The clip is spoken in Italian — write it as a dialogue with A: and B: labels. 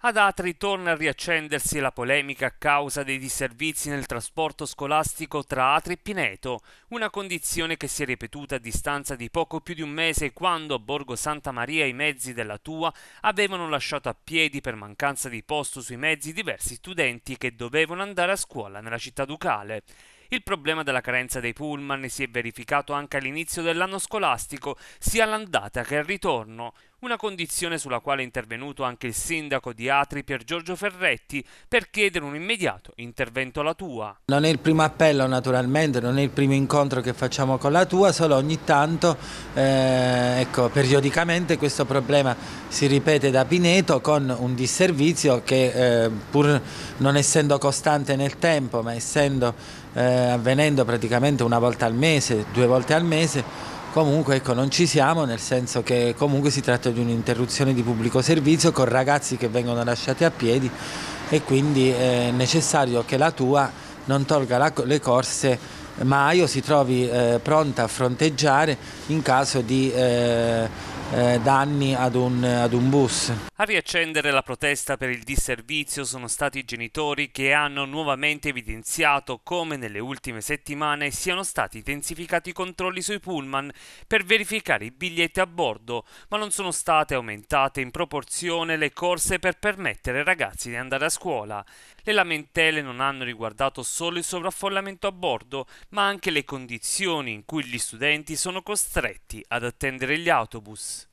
A: Ad Atri torna a riaccendersi la polemica a causa dei disservizi nel trasporto scolastico tra Atri e Pineto, una condizione che si è ripetuta a distanza di poco più di un mese quando a Borgo Santa Maria i mezzi della Tua avevano lasciato a piedi per mancanza di posto sui mezzi diversi studenti che dovevano andare a scuola nella città ducale. Il problema della carenza dei pullman si è verificato anche all'inizio dell'anno scolastico, sia all'andata che al ritorno una condizione sulla quale è intervenuto anche il sindaco di Atri Pier Giorgio Ferretti per chiedere un immediato intervento alla Tua.
B: Non è il primo appello naturalmente, non è il primo incontro che facciamo con la Tua, solo ogni tanto, eh, ecco, periodicamente questo problema si ripete da Pineto con un disservizio che eh, pur non essendo costante nel tempo ma essendo eh, avvenendo praticamente una volta al mese, due volte al mese, Comunque ecco, non ci siamo nel senso che comunque si tratta di un'interruzione di pubblico servizio con ragazzi che vengono lasciati a piedi e quindi è necessario che la tua non tolga la, le corse Maio si trovi eh, pronta a fronteggiare in caso di eh, eh, danni ad un, ad un bus.
A: A riaccendere la protesta per il disservizio sono stati i genitori che hanno nuovamente evidenziato come nelle ultime settimane siano stati intensificati i controlli sui pullman per verificare i biglietti a bordo, ma non sono state aumentate in proporzione le corse per permettere ai ragazzi di andare a scuola. Le lamentele non hanno riguardato solo il sovraffollamento a bordo, ma anche le condizioni in cui gli studenti sono costretti ad attendere gli autobus.